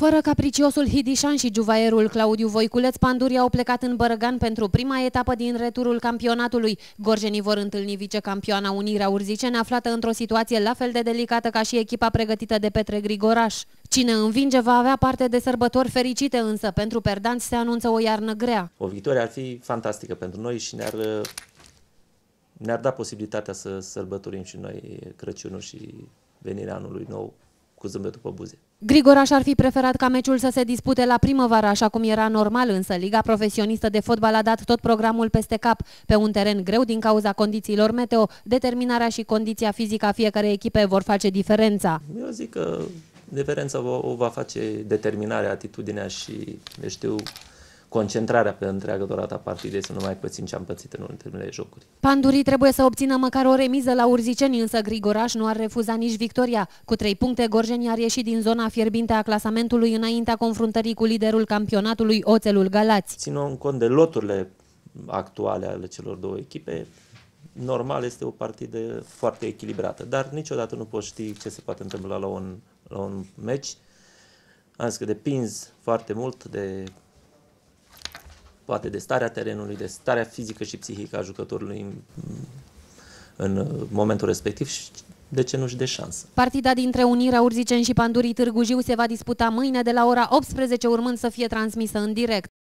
Fără capriciosul Hidișan și juvaierul Claudiu Voiculeț, pandurii au plecat în Bărăgan pentru prima etapă din returul campionatului. Gorjenii vor întâlni vicecampioana Unirea Urzicene, aflată într-o situație la fel de delicată ca și echipa pregătită de Petre Grigoraș. Cine învinge va avea parte de sărbători fericite, însă pentru perdanți se anunță o iarnă grea. O victorie ar fi fantastică pentru noi și ne-ar ne da posibilitatea să sărbătorim și noi Crăciunul și venirea anului nou cu zâmbetul pe buze. Grigoraș ar fi preferat ca meciul să se dispute la primăvară, așa cum era normal, însă Liga Profesionistă de Fotbal a dat tot programul peste cap, pe un teren greu din cauza condițiilor meteo. Determinarea și condiția fizică a fiecarei echipe vor face diferența. Eu zic că diferența o va face determinarea, atitudinea și, știu, concentrarea pe întreaga durata partidei să nu mai pățim ce am pățit în ultimele jocuri. Pandurii trebuie să obțină măcar o remiză la Urziceni, însă Grigoraș nu ar refuza nici victoria. Cu trei puncte, Gorjeni ar ieși din zona fierbinte a clasamentului înaintea confruntării cu liderul campionatului Oțelul Galați. Ținând cont de loturile actuale ale celor două echipe, normal este o partidă foarte echilibrată, dar niciodată nu poți ști ce se poate întâmpla la un, la un meci. Am zis că depinzi foarte mult de poate de starea terenului, de starea fizică și psihică a jucătorului în, în momentul respectiv și de ce nu și de șansă. Partida dintre Unirea Urziceni și Pandurii Târgu Jiu se va disputa mâine de la ora 18, urmând să fie transmisă în direct.